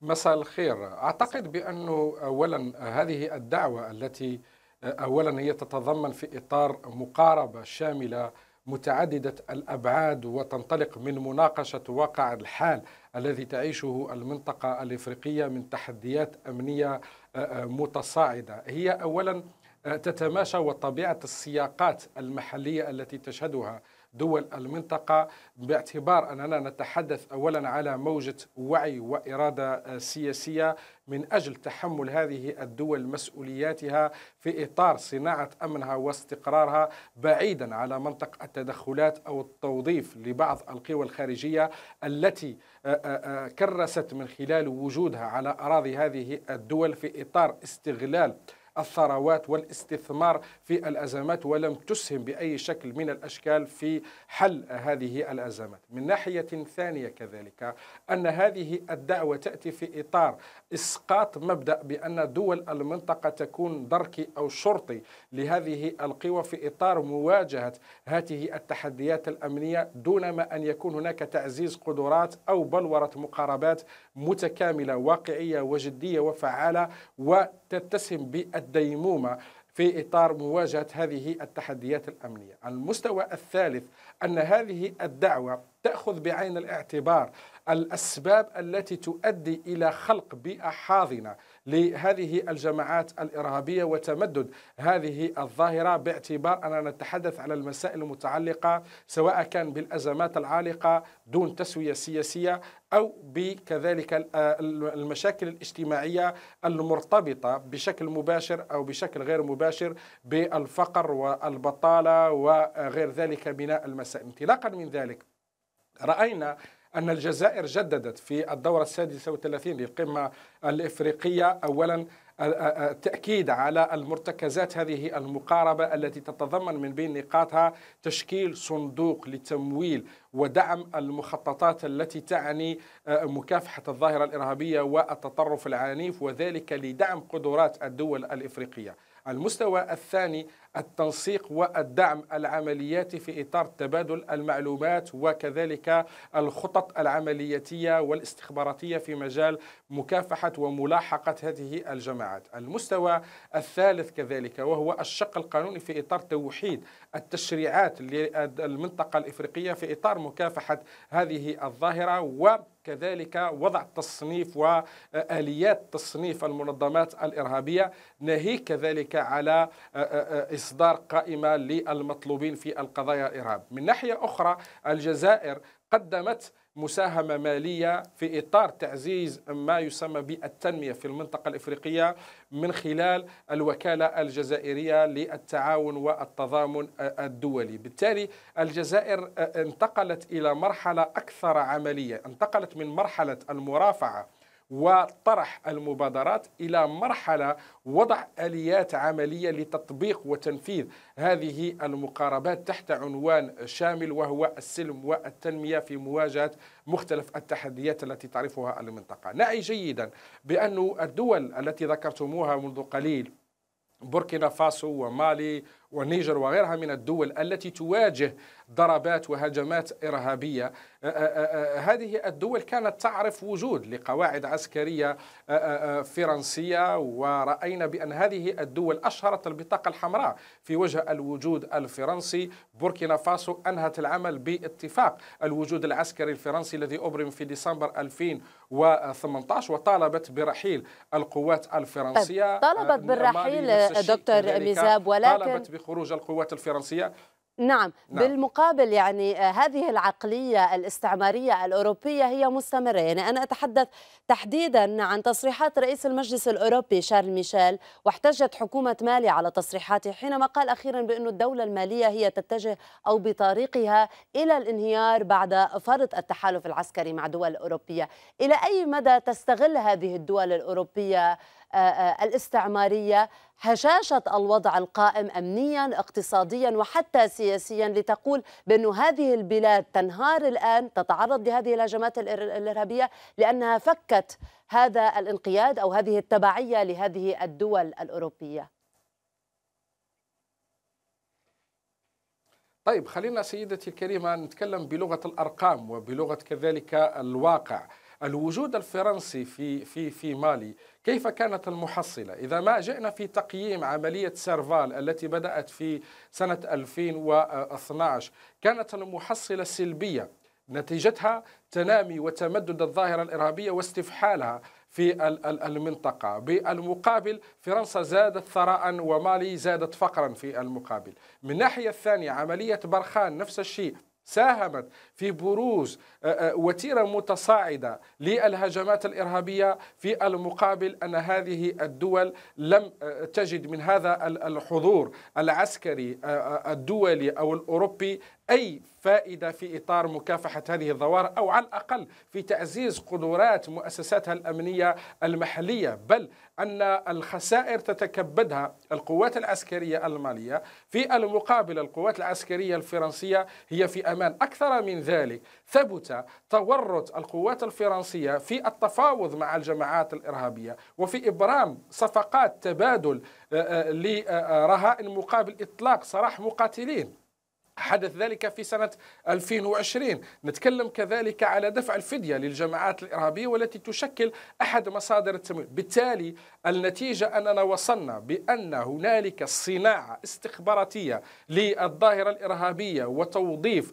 مساء الخير أعتقد بأنه أولا هذه الدعوة التي أولا هي تتضمن في إطار مقاربة شاملة متعدده الابعاد وتنطلق من مناقشه واقع الحال الذي تعيشه المنطقه الافريقيه من تحديات امنيه آه، آه، متصاعده هي اولا آه، تتماشى وطبيعه السياقات المحليه التي تشهدها دول المنطقة باعتبار أننا نتحدث أولا على موجة وعي وإرادة آه، سياسية من أجل تحمل هذه الدول مسؤولياتها في إطار صناعة أمنها واستقرارها بعيدا على منطق التدخلات أو التوظيف لبعض القوى الخارجية التي آه، آه، كرست من خلال وجودها على أراضي هذه الدول في إطار استغلال الثروات والاستثمار في الأزمات ولم تسهم بأي شكل من الأشكال في حل هذه الأزمات من ناحية ثانية كذلك أن هذه الدعوة تأتي في إطار إسقاط مبدأ بأن دول المنطقة تكون دركي أو شرطي لهذه القوى في إطار مواجهة هذه التحديات الأمنية دون ما أن يكون هناك تعزيز قدرات أو بلورة مقاربات متكاملة واقعية وجدية وفعالة وتتسم بأدوات الديمومه في اطار مواجهه هذه التحديات الامنيه. المستوى الثالث ان هذه الدعوه تاخذ بعين الاعتبار الاسباب التي تؤدي الى خلق بيئه حاضنه لهذه الجماعات الإرهابية وتمدد هذه الظاهرة باعتبار أننا نتحدث على المسائل المتعلقة سواء كان بالأزمات العالقة دون تسوية سياسية أو بكذلك المشاكل الاجتماعية المرتبطة بشكل مباشر أو بشكل غير مباشر بالفقر والبطالة وغير ذلك من المسائل انطلاقا من ذلك رأينا أن الجزائر جددت في الدورة السادسة والثلاثين للقمة الإفريقية أولا التأكيد آه، آه، آه، على المرتكزات هذه المقاربة التي تتضمن من بين نقاطها تشكيل صندوق لتمويل ودعم المخططات التي تعني مكافحة الظاهرة الإرهابية والتطرف العنيف وذلك لدعم قدرات الدول الإفريقية المستوى الثاني التنسيق والدعم العمليات في إطار تبادل المعلومات وكذلك الخطط العملياتية والاستخباراتية في مجال مكافحة وملاحقة هذه الجماعات المستوى الثالث كذلك وهو الشق القانوني في إطار توحيد التشريعات للمنطقة الإفريقية في إطار مكافحة هذه الظاهرة و كذلك وضع تصنيف وآليات تصنيف المنظمات الإرهابية ناهيك كذلك على إصدار قائمة للمطلوبين في القضايا الإرهاب من ناحية أخرى الجزائر قدمت مساهمة مالية في إطار تعزيز ما يسمى بالتنمية في المنطقة الإفريقية من خلال الوكالة الجزائرية للتعاون والتضامن الدولي بالتالي الجزائر انتقلت إلى مرحلة أكثر عملية انتقلت من مرحلة المرافعة وطرح المبادرات الى مرحله وضع اليات عمليه لتطبيق وتنفيذ هذه المقاربات تحت عنوان شامل وهو السلم والتنميه في مواجهه مختلف التحديات التي تعرفها المنطقه. نعي جيدا بان الدول التي ذكرتموها منذ قليل بوركينا فاسو ومالي والنيجر وغيرها من الدول التي تواجه ضربات وهجمات إرهابية أه، أه، أه، هذه الدول كانت تعرف وجود لقواعد عسكرية فرنسية ورأينا بأن هذه الدول أشهرت البطاقة الحمراء في وجه الوجود الفرنسي بوركينا فاسو أنهت العمل باتفاق الوجود العسكري الفرنسي الذي أبرم في ديسمبر 2018 وطالبت برحيل القوات طيب، الفرنسية طلبت بالرحيل دكتور ميزاب ولكن بخروج القوات الفرنسية نعم. نعم بالمقابل يعني آه، هذه العقلية الاستعمارية الأوروبية هي مستمرة يعني أنا أتحدث تحديدا عن تصريحات رئيس المجلس الأوروبي شارل ميشيل واحتجت حكومة مالي على تصريحاته حينما قال أخيرا بأن الدولة المالية هي تتجه أو بطريقها إلى الانهيار بعد فرض التحالف العسكري مع دول أوروبية إلى أي مدى تستغل هذه الدول الأوروبية آه، آه، الاستعمارية هشاشة الوضع القائم أمنيا اقتصاديا وحتى سياسيا لتقول بأن هذه البلاد تنهار الآن تتعرض لهذه الهجمات الإرهابية لأنها فكت هذا الانقياد أو هذه التبعية لهذه الدول الأوروبية طيب خلينا سيدتي الكريمة نتكلم بلغة الأرقام وبلغة كذلك الواقع الوجود الفرنسي في في في مالي كيف كانت المحصلة؟ إذا ما جئنا في تقييم عملية سيرفال التي بدأت في سنة 2012 كانت المحصلة سلبية نتيجتها تنامي وتمدد الظاهرة الإرهابية واستفحالها في المنطقة بالمقابل فرنسا زادت ثراء ومالي زادت فقرا في المقابل من ناحية الثانية عملية برخان نفس الشيء ساهمت في بروز آه، آه، وتيره متصاعده للهجمات الارهابيه في المقابل ان هذه الدول لم آه، تجد من هذا الحضور العسكري الدولي او الاوروبي أي فائدة في إطار مكافحة هذه الظواهر أو على الأقل في تعزيز قدرات مؤسساتها الأمنية المحلية بل أن الخسائر تتكبدها القوات العسكرية المالية في المقابل القوات العسكرية الفرنسية هي في أمان أكثر من ذلك ثبت تورط القوات الفرنسية في التفاوض مع الجماعات الإرهابية وفي إبرام صفقات تبادل آه، آه، لرهائن مقابل إطلاق سراح مقاتلين حدث ذلك في سنة 2020 نتكلم كذلك على دفع الفدية للجماعات الإرهابية والتي تشكل أحد مصادر التمويل بالتالي النتيجة أننا وصلنا بأن هنالك صناعة استخباراتية للظاهرة الإرهابية وتوظيف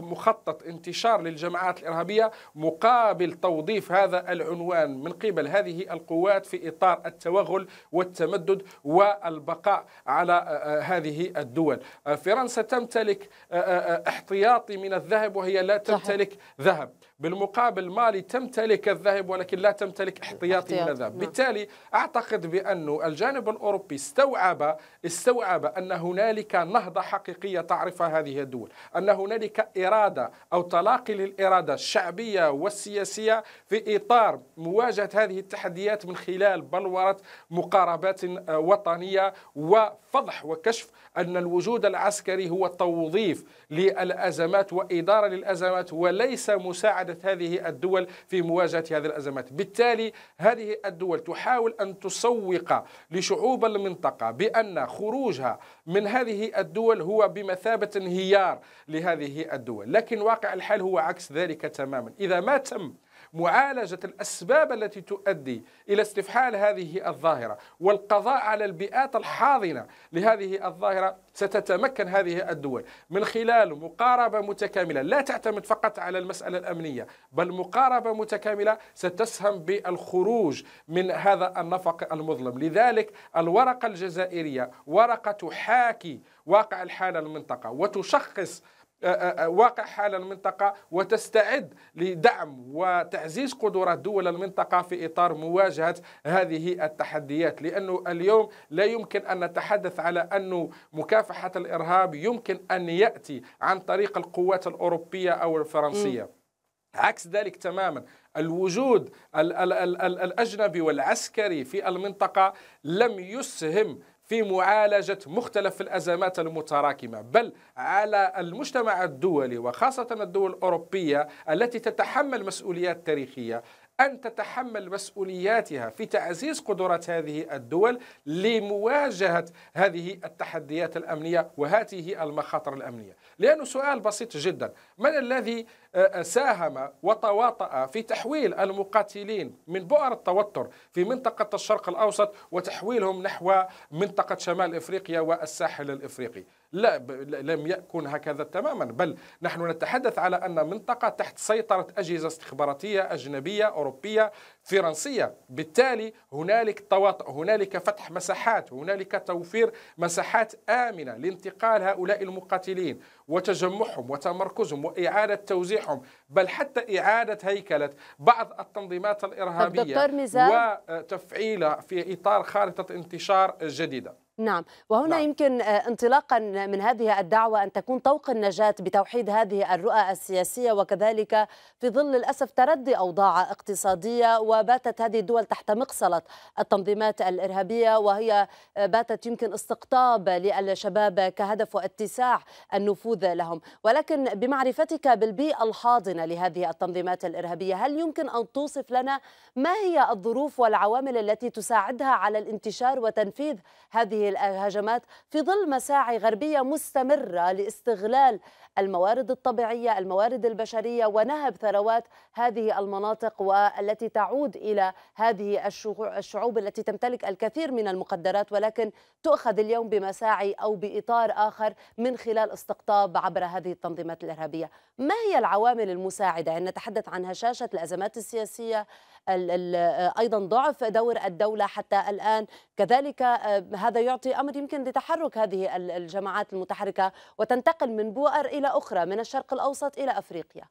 مخطط انتشار للجماعات الإرهابية مقابل توظيف هذا العنوان من قبل هذه القوات في إطار التوغل والتمدد والبقاء على آه، آه، هذه الدول آه، فرنسا تمتلك تمتلك آه، آه، آه، احتياطي من الذهب وهي لا تمتلك صحيح. ذهب بالمقابل مالي تمتلك الذهب ولكن لا تمتلك احتياطي من الذهب نعم. بالتالي أعتقد بأن الجانب الأوروبي استوعب استوعب أن هنالك نهضة حقيقية تعرفها هذه الدول أن هنالك إرادة أو تلاقي للإرادة الشعبية والسياسية في إطار مواجهة هذه التحديات من خلال بلورة مقاربات آه، وطنية وفضح وكشف أن الوجود العسكري هو توظيف للأزمات وإدارة للأزمات وليس مساعدة ساعدت هذه الدول في مواجهة هذه الأزمات بالتالي هذه الدول تحاول أن تسوق لشعوب المنطقة بأن خروجها من هذه الدول هو بمثابة انهيار لهذه الدول لكن واقع الحال هو عكس ذلك تماما إذا ما تم معالجة الأسباب التي تؤدي إلى استفحال هذه الظاهرة والقضاء على البيئات الحاضنة لهذه الظاهرة ستتمكن هذه الدول من خلال مقاربة متكاملة لا تعتمد فقط على المسألة الأمنية بل مقاربة متكاملة ستسهم بالخروج من هذا النفق المظلم لذلك الورقة الجزائرية ورقة تحاكي واقع الحالة المنطقة وتشخص واقع حال المنطقة وتستعد لدعم وتعزيز قدرات دول المنطقة في إطار مواجهة هذه التحديات لأنه اليوم لا يمكن أن نتحدث على أن مكافحة الإرهاب يمكن أن يأتي عن طريق القوات الأوروبية أو الفرنسية م. عكس ذلك تماما الوجود الأجنبي والعسكري في المنطقة لم يسهم في معالجة مختلف الأزمات المتراكمة بل على المجتمع الدولي وخاصة الدول الأوروبية التي تتحمل مسؤوليات تاريخية أن تتحمل مسؤولياتها في تعزيز قدرات هذه الدول لمواجهة هذه التحديات الأمنية وهذه المخاطر الأمنية لأنه سؤال بسيط جدا من الذي ساهم وتواطأ في تحويل المقاتلين من بؤر التوتر في منطقة الشرق الأوسط وتحويلهم نحو منطقة شمال إفريقيا والساحل الإفريقي لا لم يكن هكذا تماما بل نحن نتحدث على أن منطقة تحت سيطرة أجهزة استخباراتية أجنبية أوروبية فرنسية بالتالي هنالك تواطؤ هنالك فتح مساحات هنالك توفير مساحات آمنة لانتقال هؤلاء المقاتلين وتجمعهم وتمركزهم وإعادة توزيع تصحيحهم بل حتى إعادة هيكلة بعض التنظيمات الإرهابية وتفعيلها في إطار خارطة انتشار جديدة نعم وهنا نعم. يمكن آه، انطلاقا من هذه الدعوة أن تكون طوق النجاة بتوحيد هذه الرؤى السياسية وكذلك في ظل للأسف تردي أوضاع اقتصادية وباتت هذه الدول تحت مقصلة التنظيمات الإرهابية وهي آه، باتت يمكن استقطاب للشباب كهدف واتساع النفوذ لهم ولكن بمعرفتك بالبيئة الحاضنة لهذه التنظيمات الإرهابية هل يمكن أن توصف لنا ما هي الظروف والعوامل التي تساعدها على الانتشار وتنفيذ هذه هذه الهجمات في ظل مساعي غربية مستمرة لاستغلال الموارد الطبيعية الموارد البشرية ونهب ثروات هذه المناطق والتي تعود إلى هذه الشعوب التي تمتلك الكثير من المقدرات ولكن تؤخذ اليوم بمساعي أو بإطار آخر من خلال استقطاب عبر هذه التنظيمات الإرهابية ما هي العوامل المساعدة يعني نتحدث عن هشاشة الأزمات السياسية أيضا ضعف دور الدولة حتى الآن كذلك آه، هذا يعطي أمر يمكن لتحرك هذه الجماعات المتحركة وتنتقل من بؤر إلى أخرى من الشرق الأوسط إلى أفريقيا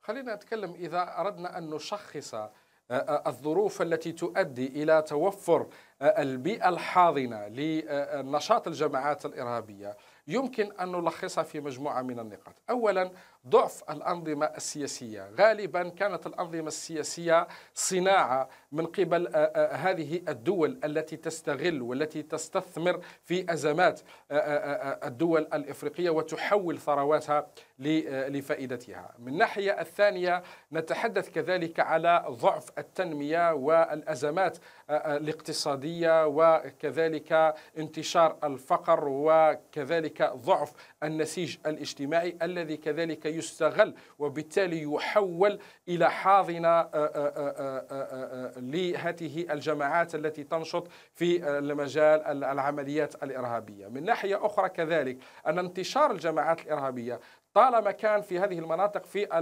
خلينا نتكلم إذا أردنا أن نشخص آه، آه، الظروف التي تؤدي الى توفر آه، البيئه الحاضنه لنشاط الجماعات الارهابيه يمكن ان نلخصها في مجموعه من النقاط، اولا ضعف الأنظمة السياسية غالبا كانت الأنظمة السياسية صناعة من قبل آه، آه، هذه الدول التي تستغل والتي تستثمر في أزمات آه، الدول الإفريقية وتحول ثرواتها لفائدتها من الناحية الثانية نتحدث كذلك على ضعف التنمية والأزمات الاقتصادية وكذلك انتشار الفقر وكذلك ضعف النسيج الاجتماعي الذي كذلك يستغل وبالتالي يحول إلى حاضنة آه، آه، آه، لهذه الجماعات التي تنشط في المجال العمليات الإرهابية من ناحية أخرى كذلك أن انتشار الجماعات الإرهابية طالما كان في هذه المناطق في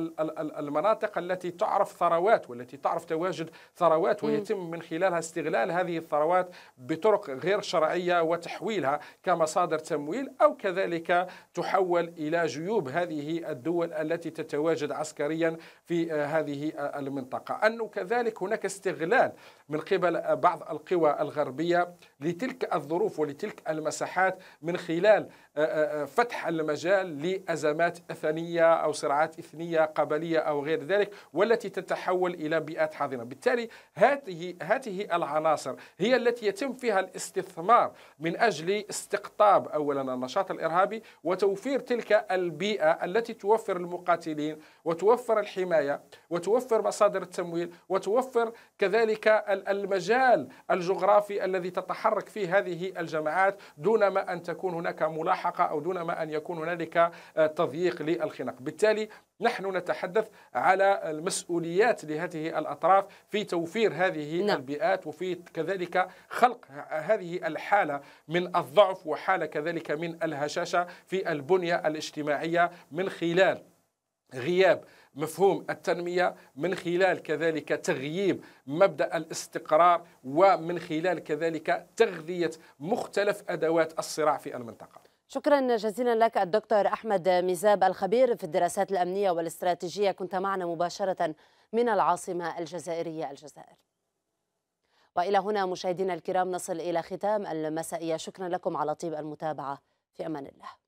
المناطق التي تعرف ثروات والتي تعرف تواجد ثروات ويتم من خلالها استغلال هذه الثروات بطرق غير شرعيه وتحويلها كمصادر تمويل او كذلك تحول الى جيوب هذه الدول التي تتواجد عسكريا في آه، هذه آه، المنطقه انه كذلك هناك استغلال من قبل بعض القوى الغربية لتلك الظروف ولتلك المساحات من خلال آه، آه، آه، فتح المجال لأزمات إثنية أو صراعات إثنية قبلية أو غير ذلك والتي تتحول إلى بيئات حاضنة بالتالي هذه هذه العناصر هي التي يتم فيها الاستثمار من أجل استقطاب أولا النشاط الإرهابي وتوفير تلك البيئة التي توفر المقاتلين وتوفر الحماية وتوفر مصادر التمويل وتوفر كذلك المجال الجغرافي الذي تتحرك فيه هذه الجماعات دون ما أن تكون هناك ملاحقة أو دون ما أن يكون هنالك آه، تضييق للخناق بالتالي نحن نتحدث على المسؤوليات لهذه الأطراف في توفير هذه نعم. البيئات وفي كذلك خلق هذه الحالة من الضعف وحالة كذلك من الهشاشة في البنية الاجتماعية من خلال غياب مفهوم التنمية من خلال كذلك تغييب مبدأ الاستقرار ومن خلال كذلك تغذية مختلف أدوات الصراع في المنطقة شكرا جزيلا لك الدكتور أحمد ميزاب الخبير في الدراسات الأمنية والاستراتيجية كنت معنا مباشرة من العاصمة الجزائرية الجزائر وإلى هنا مشاهدينا الكرام نصل إلى ختام المسائية شكرا لكم على طيب المتابعة في أمان الله